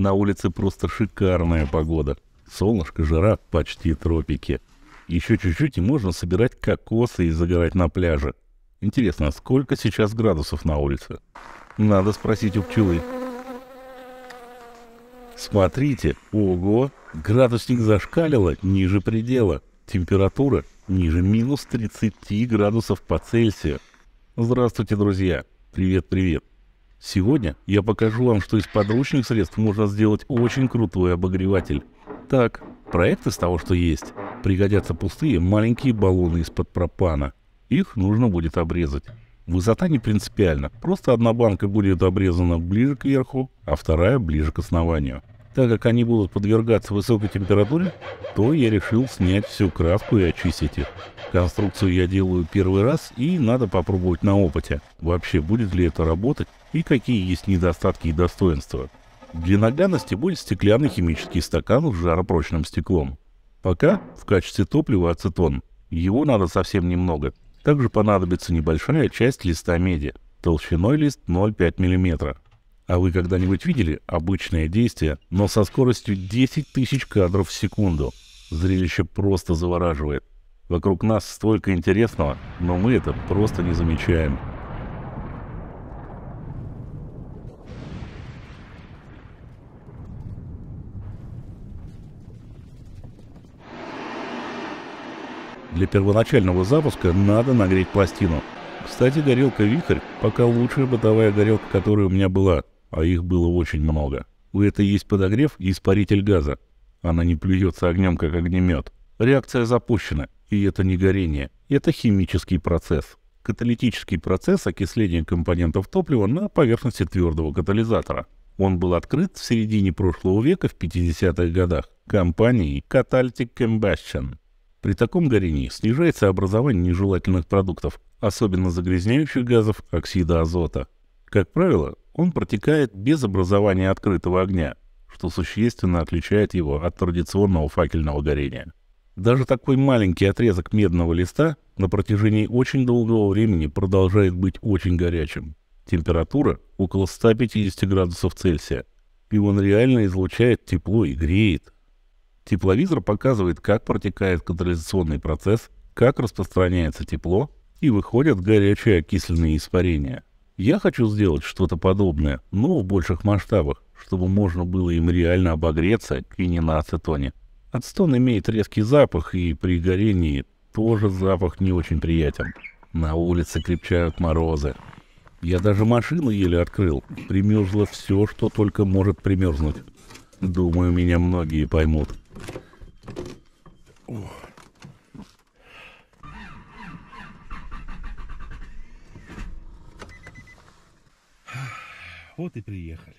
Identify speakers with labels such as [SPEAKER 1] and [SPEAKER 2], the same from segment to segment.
[SPEAKER 1] На улице просто шикарная погода. Солнышко, жара, почти тропики. Еще чуть-чуть и можно собирать кокосы и загорать на пляже. Интересно, а сколько сейчас градусов на улице? Надо спросить у пчелы. Смотрите, ого, градусник зашкалило ниже предела. Температура ниже минус 30 градусов по Цельсию. Здравствуйте, друзья. Привет-привет. Сегодня я покажу вам, что из подручных средств можно сделать очень крутой обогреватель. Так, проект из того, что есть. Пригодятся пустые маленькие баллоны из-под пропана. Их нужно будет обрезать. Высота не принципиальна, просто одна банка будет обрезана ближе к верху, а вторая ближе к основанию. Так как они будут подвергаться высокой температуре, то я решил снять всю краску и очистить их. Конструкцию я делаю первый раз и надо попробовать на опыте. Вообще, будет ли это работать и какие есть недостатки и достоинства. Для наглядности будет стеклянный химический стакан с жаропрочным стеклом. Пока в качестве топлива ацетон. Его надо совсем немного. Также понадобится небольшая часть листа меди, толщиной лист 0,5 мм. А вы когда-нибудь видели обычное действие, но со скоростью 10 тысяч кадров в секунду? Зрелище просто завораживает. Вокруг нас столько интересного, но мы это просто не замечаем. для первоначального запуска надо нагреть пластину. Кстати, горелка «Вихрь» пока лучшая бытовая горелка, которая у меня была, а их было очень много. У этой есть подогрев и испаритель газа. Она не плюется огнем, как огнемет. Реакция запущена, и это не горение. Это химический процесс. Каталитический процесс окисления компонентов топлива на поверхности твердого катализатора. Он был открыт в середине прошлого века в 50-х годах компанией Catalytic Combustion. При таком горении снижается образование нежелательных продуктов, особенно загрязняющих газов оксида азота. Как правило, он протекает без образования открытого огня, что существенно отличает его от традиционного факельного горения. Даже такой маленький отрезок медного листа на протяжении очень долгого времени продолжает быть очень горячим. Температура около 150 градусов Цельсия, и он реально излучает тепло и греет, Тепловизор показывает, как протекает канализационный процесс, как распространяется тепло и выходят горячие окисленные испарения. Я хочу сделать что-то подобное, но в больших масштабах, чтобы можно было им реально обогреться и не на ацетоне. Ацетон имеет резкий запах, и при горении тоже запах не очень приятен. На улице крепчают морозы. Я даже машину еле открыл. Примерзло все, что только может примерзнуть. Думаю, меня многие поймут. Вот и приехали.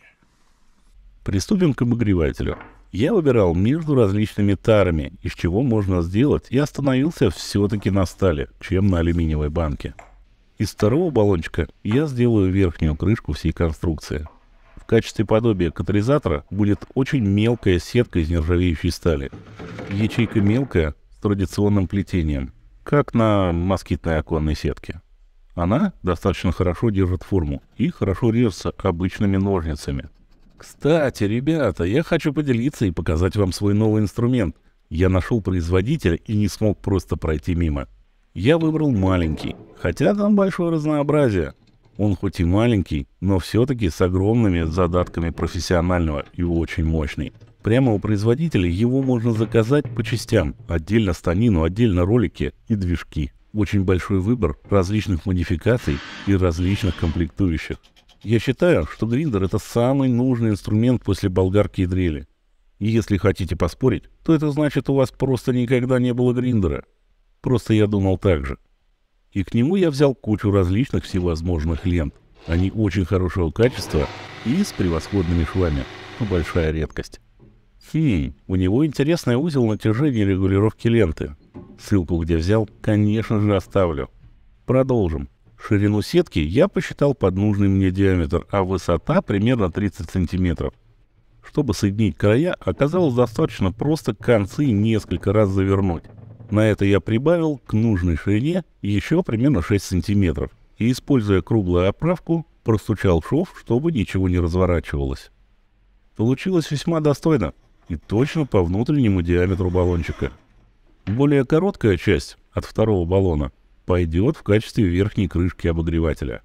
[SPEAKER 1] Приступим к обогревателю. Я выбирал между различными тарами, из чего можно сделать, и остановился все-таки на стали, чем на алюминиевой банке. Из второго баллончика я сделаю верхнюю крышку всей конструкции. В качестве подобия катализатора будет очень мелкая сетка из нержавеющей стали. Ячейка мелкая, с традиционным плетением, как на москитной оконной сетке. Она достаточно хорошо держит форму и хорошо режется обычными ножницами. Кстати, ребята, я хочу поделиться и показать вам свой новый инструмент. Я нашел производителя и не смог просто пройти мимо. Я выбрал маленький, хотя там большое разнообразие. Он хоть и маленький, но все-таки с огромными задатками профессионального и очень мощный. Прямо у производителя его можно заказать по частям, отдельно станину, отдельно ролики и движки. Очень большой выбор различных модификаций и различных комплектующих. Я считаю, что гриндер это самый нужный инструмент после болгарки и дрели. И если хотите поспорить, то это значит у вас просто никогда не было гриндера. Просто я думал так же. И к нему я взял кучу различных всевозможных лент. Они очень хорошего качества и с превосходными швами. Большая редкость. Хм, у него интересный узел натяжения регулировки ленты. Ссылку, где взял, конечно же, оставлю. Продолжим. Ширину сетки я посчитал под нужный мне диаметр, а высота примерно 30 сантиметров. Чтобы соединить края, оказалось достаточно просто концы несколько раз завернуть. На это я прибавил к нужной ширине еще примерно 6 сантиметров и, используя круглую оправку, простучал шов, чтобы ничего не разворачивалось. Получилось весьма достойно и точно по внутреннему диаметру баллончика. Более короткая часть от второго баллона пойдет в качестве верхней крышки обогревателя.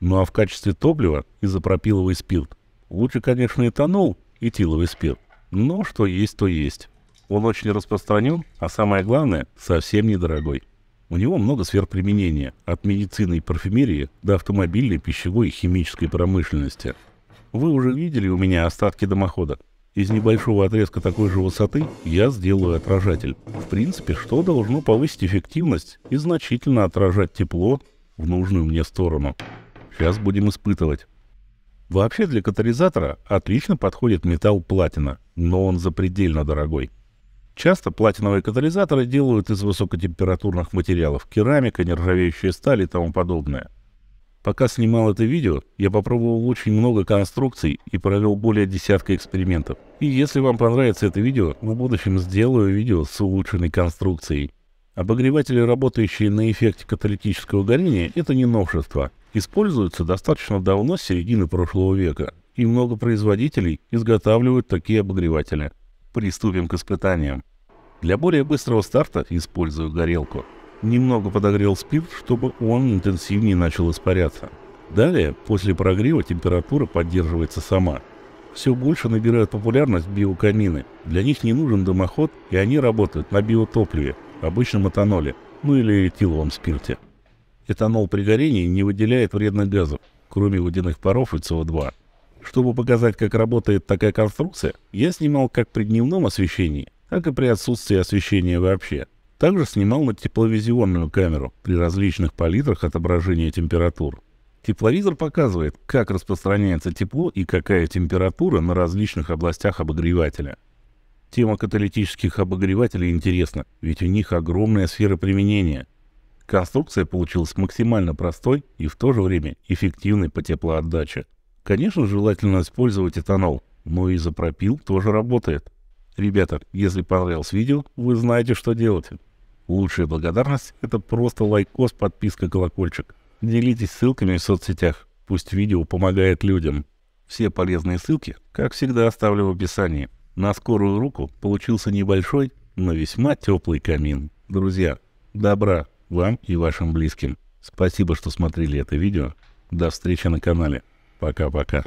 [SPEAKER 1] Ну а в качестве топлива изопропиловый спирт. Лучше, конечно, этанол, этиловый спирт, но что есть, то есть. Он очень распространен, а самое главное, совсем недорогой. У него много сфер применения, от медицины и парфюмерии до автомобильной, пищевой и химической промышленности. Вы уже видели у меня остатки дымохода. Из небольшого отрезка такой же высоты я сделаю отражатель. В принципе, что должно повысить эффективность и значительно отражать тепло в нужную мне сторону. Сейчас будем испытывать. Вообще для катализатора отлично подходит металл платина, но он запредельно дорогой. Часто платиновые катализаторы делают из высокотемпературных материалов – керамика, нержавеющая сталь и тому подобное – Пока снимал это видео, я попробовал очень много конструкций и провел более десятка экспериментов. И если вам понравится это видео, в будущем сделаю видео с улучшенной конструкцией. Обогреватели, работающие на эффекте каталитического горения, это не новшество. Используются достаточно давно, с середины прошлого века. И много производителей изготавливают такие обогреватели. Приступим к испытаниям. Для более быстрого старта использую горелку немного подогрел спирт, чтобы он интенсивнее начал испаряться. Далее, после прогрева, температура поддерживается сама. Все больше набирают популярность биокамины. Для них не нужен дымоход, и они работают на биотопливе, обычном этаноле, ну или этиловом спирте. Этанол при горении не выделяет вредных газов, кроме водяных паров и СО2. Чтобы показать, как работает такая конструкция, я снимал как при дневном освещении, так и при отсутствии освещения вообще – также снимал на тепловизионную камеру при различных палитрах отображения температур. Тепловизор показывает, как распространяется тепло и какая температура на различных областях обогревателя. Тема каталитических обогревателей интересна, ведь у них огромная сфера применения. Конструкция получилась максимально простой и в то же время эффективной по теплоотдаче. Конечно, желательно использовать этанол, но изопропил тоже работает. Ребята, если понравилось видео, вы знаете, что делать. Лучшая благодарность – это просто лайкос, подписка, колокольчик. Делитесь ссылками в соцсетях, пусть видео помогает людям. Все полезные ссылки, как всегда, оставлю в описании. На скорую руку получился небольшой, но весьма теплый камин. Друзья, добра вам и вашим близким. Спасибо, что смотрели это видео. До встречи на канале. Пока-пока.